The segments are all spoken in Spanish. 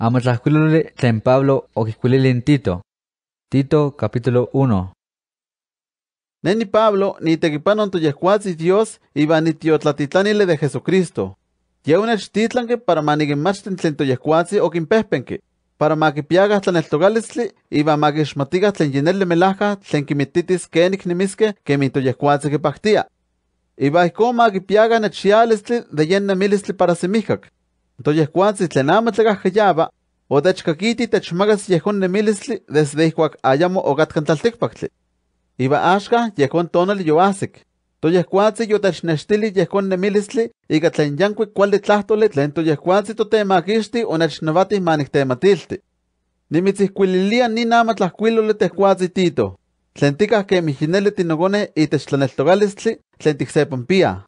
Amos Amatlajcuilole Ten Pablo o en Tito. Tito capítulo 1. Neni Pablo ni te nitekipanon toyehcuatzi Dios iban le de Jesucristo. titlanque para maniquimachtin tlen o oquimpehpenque, para maquipiagah tlan eltogalistli iba maquixmatigah tlen yenelli melahka tlen que kenik nimisque quemin toyehcuatzi Iba Iban ihcon maquipiagah nechxialistli de yen Milisli para simihcac. Entonces, cuando se llama la cajayaba, o de chacaquiti, te chmagas y con de milisli, desde hijo ayamo o gat cantal tecpacle. Iba ashka, y con tonal yo asik. Entonces, cuando yo te chnestili y con de milisli, y gatlen yanqui, cual de tlastole, lento y cuando tu tema gisti, o nechnavati manic tema tilti. Ni mi cisquililia ni nada más las cuilo le te tito. Sentica que mi ginele tinogone y te chlanestogalistli, sentic se pompía.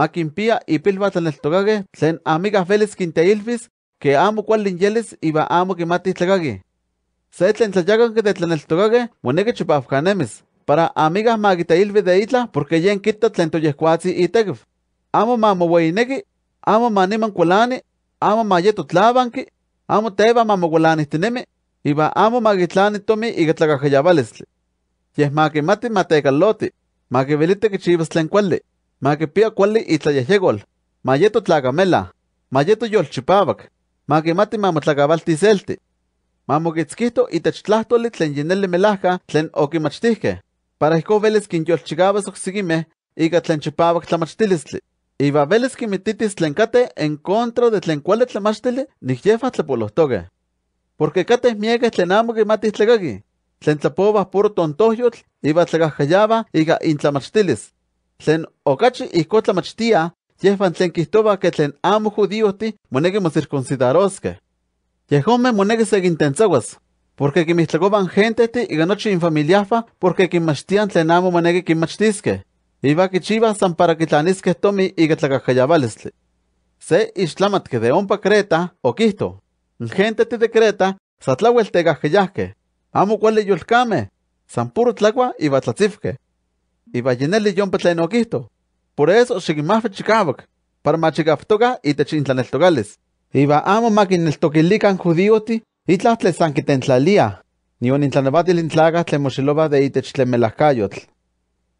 makimpia ipilba tlaneltokakeh tlen veles veliz ilvis, que amo y y va amo kimatitlakakih. Se tlen tlayakan kitetlaneltokakeh moneki chupafkanemes, para magita ilvi de Isla, porque yen kita tlen y itekif. Amo weinegi, amo maniman kualani, amo mayetotlabanki, amo teba y Y amo makitlanitomi ikatlakakayawalistli. mate makimati matekaloti, que kichiwas tlen kuali. Maquipia kuali itlayayegol, mayeto tlagamela. mayeto yolchipapak, maquimati mamotlacabaltiselti. zelti. itech tlahtoli tlen yineli melaja tlen okimachtihke, para que veles kin chigabas oxigime iga tlen chipawak Iba veles kimititis Tlenkate en contra de tlen kuali tlamachtili la tlapolohtoke. Porque kate mieke tlen amo kimatis tlekaki, tlen tlapowah puro iba tlekahkayaba iga intlamachtilis tlen okachi ihkotla machtia yehpan tlen kihtowa que tlen amo judíohtih moneki mocircuncidaroskeh yehome se sekintentzawas porque quimihtlakopan y ika nochi familiafa porque kinmachtian tlen amo moneki kinmachtiskeh iwa kichiwah san para kitlaniskeh tomi ika tlakahkayabalistli se ixtlamatki de ompa creta Gente ngentehti de creta sa tlauel tekahkeyahkeh amo kuali yolkameh san puro tlagua iwa tlatzifkeh y llenarle yompa noquito. Por eso de chicavac, para machigaftoca y techintlaneltocales. Iba amo toquilican judíoti y tlahtlesanquitentlalia, ni un intlanebatil intlaga mochiloba de itechtlemelacayotl.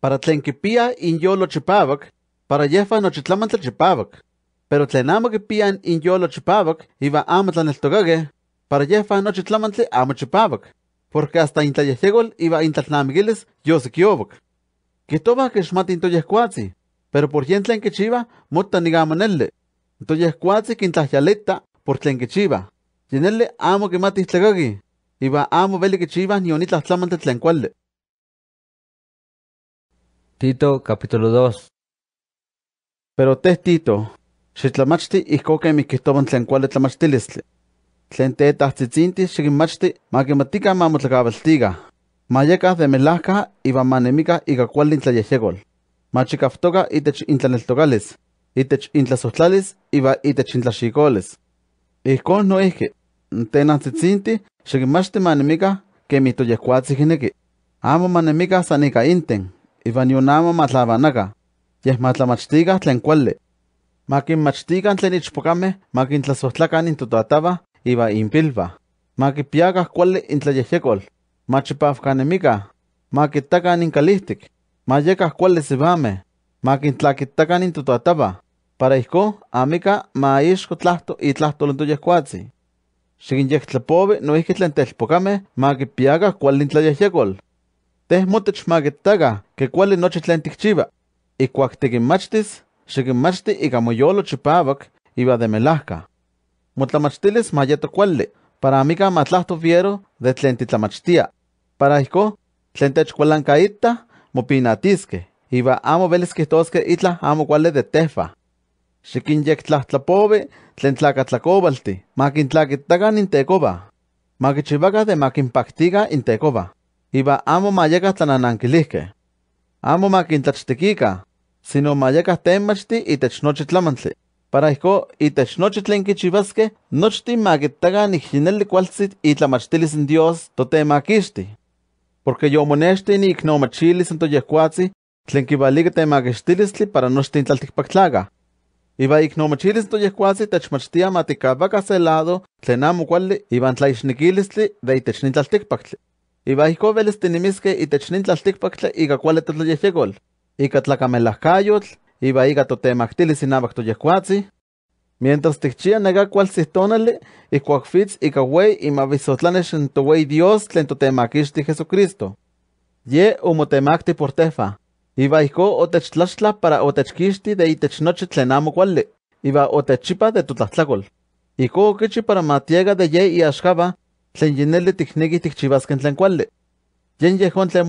Para tlenquipía inyolo chipavac, para yefa nochitlamantla chipavac. Pero tlenamo que pían inyolo chipavac, iba amo togage, para yefa nochitlamantli amo chipavac. Porque hasta intlayejegol iba intlanamigiles yo se Kitoba que xmati intoyehkuatzi, pero por yen tlen kichiwa motta nigamonelli. Intoyehkuatzi kintlahyalita por tlen chiva. Yenelli amo kimati ihtlakoki, iwa amo veli kichiwa ni onita tlen kuali. Tito capítulo 2 Pero te Tito, xitlamachti ihkoke mikihtoban tlen kuali tlamachtilistli. Tlen tetahtzitzintis xikinmachti makimatika mamotlacabaltiga. Mayecas de Melazcas y Manemika y Cacual Machikaftoga Machicaftoca y Tech itech y Tech Intlazostlalis y va y no es que, Tenazitzinti, tzitzintih, manemica que mitoyecuatzi jinequi. Amo manemica sanica inten, iban yonamo matlabanaca, yeh matlamachtica tlen cuale. tlenichpocame, tlen ichpocame, maquintlasostlacan intotoataba, iba impilva. piagas cuale intlayejecol canemica, maquitaca Takan mayecas cuales se vame, maquintlaquitaca nintutatapa, para isco, amica, maisco tlasto y tlastolentoyescuatzi. Xiquinyectlapobe, no isquitlentelpocame, maquipiaca cualintlayejecol. Teh motechmaquitaca, que noche chiva, y sigin machti y camoyolo chipavac, iba de melazca. más mayato para amikaj tuvieron de tlen para hijo, tlen techkualankaitah mopinatisque Iba amo velis itla itla amo kuali de tehpa xikinyektlahtlapoweh tlen tlakatlakobaltih makintlakittakan intecoba. makichivaga de makinpaktikah intekoba Iba amo mayeca tlananquilisque. amo makintlachtiki sino mayekah tenmachti y para ihko itech nochi tlen kichiwaskeh, nochtin makitaga y kualtzin itlamachtilis en Dios totemakixtih. Porque yomonexti nik nomachilis n toyehkuatzi tlen kiwalika temakixtilistli para nochtin tlaltikpaktlaga. Iba ik nomachilis n toyehkuatzi techmachtia matikawaka se lado tlen amo kuali iban tlaixnikilistli de itech nin Iba ihko velistinimiskeh itech nin tlaltikpaktli ika kuali tetloyehyekol, ika tlakamelahtlayotl, iba iga totemactili to yecuazi. Mientras techia nega cual tonale, y cuacfitz y kahuey y mavisotlanes en wey Dios tlen Jesucristo. Ye umotemakti por tefa. Iba o otechtlachtla para otechkixti de itechnoche tlen amo cuali. Iba techipa de Y Iko kichi para matiega de ye y ashkaba, tlen yenele tichnegi tichivasken tlen cuali. Yen yehon tlen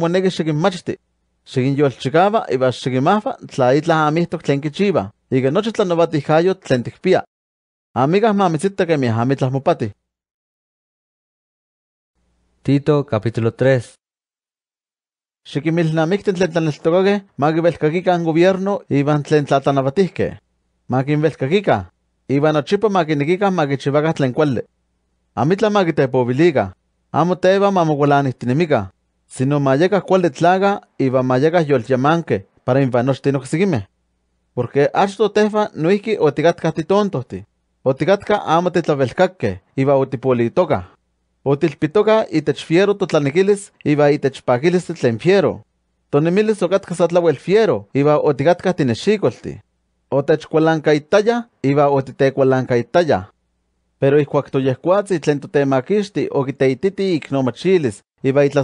yo el chicaba, iba xikimahpa tla itlah chiva y que noche tla novati jayo tlen Amigas mamisita que mi amitlas mupati. Tito capítulo 3 Xikimilnamikten tlen tlaneltokokeh en gobierno iban tlen Magin Makinwelkakikah, iban nochipa makinikikah makichiwakah tlen la Amitlah pobiliga, amo tewa mamokualanihtinimikah sino mayacas cual de tlaga y yo el llamanque, para invanostino que seguime. Porque achto tefa nuiki otigatka titontosti, otigatka ama titlavelcaque y va otipolitoca. Otilpitoca y iba iba y va y techpaquilis titlenfiero. Tonemilis ocatka satlahuelfiero y va te o Otechcualanca itaya y va itaya. Pero iscuactoyescuatzi tlen totemakixti okiteititi iknomachilis iba o te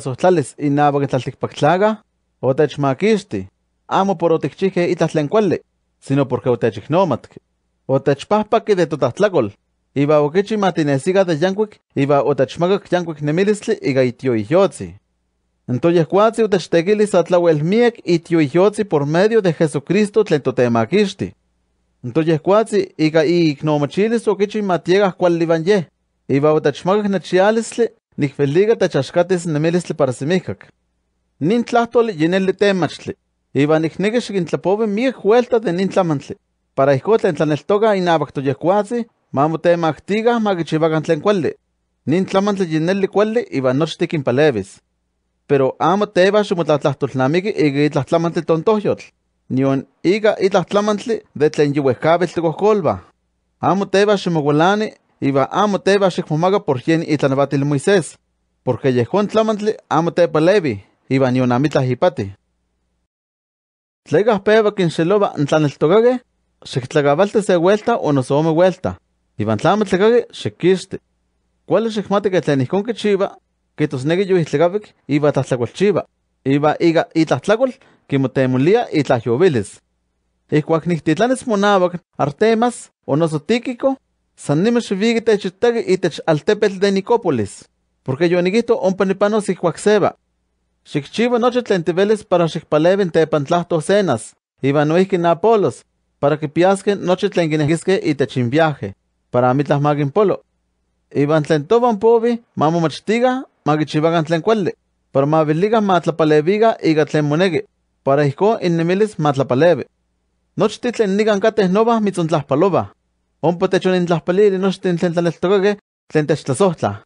oquitlaltikpaktlaga, otechmaquixti, amo por oticchique itlatlencuali, sino porque o o te otechignomatk, otechpahpaki de totatlacol, iba oquichimatinesiga de yancuic, iba otechmagak te nemilistli atlawel itioiyotzi. y tio y itioiyotzi por medio de Jesucristo entonces y y tletotemaquixti. Entoyehcuatzi iga iknomachilis oquichimatiegah cuallivan yeh, iba chmagak nechialisli en techachcatis nemelistli para semihcac. Nin tlahtoli yinelli temachli, iban icniqui xikintlapobi miek vuelta de nin tlamantli, para ihco en tlaneltoca inabac toyehcuatzi, mamutema tiga magi tlen Nin tlamantli yinelli cuali iba nochi tiquinpalevis. Pero amo teba ximotlatlahtolnamiki iga itlahtlamantli tontohyotl, nion iga itlahtlamantli de tlen yiuehcabil ticohcolba. Amo teba ximouelani iba amoteba maga por yen italabatil Moisés, porque yehon tlamantli amoteba levi, iba ni onamitla hipati. Tlega peba Tan el xiktlagabalte se vuelta o no nosome vuelta, quiste ¿Cuál es el xikmati que chiva tus negue kitosnegi yuhihtlegabek iba chiva iba iga itlahtlakual y itlayovilis. ni tlanes monabak artemas o tíquico. San vigita chitag itech altepetl de Nicópolis, porque yo aniguito ompanipanos si huaxeba. Xikchiva noche tlentibeles para te tepantlahto cenas, iban noihkin apolos, para que piasque noche tlenguinegisque y te viaje, para amitlah magin polo. Iban tlentoban pobi, mamu machtiga, magichivagan tlencuelde, para maviliga matlapaleviga y tlenmonegi, para ihko Matlapaleve. Noche titlen nigan kateh nova mitzontlahpalova ompa techonitlahpalili nochtin tlen tlaleltokakeh Entonces, techtlasohtlah.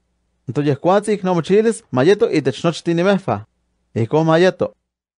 no nomochilis mayeto tiene mefa. Y como mayeto.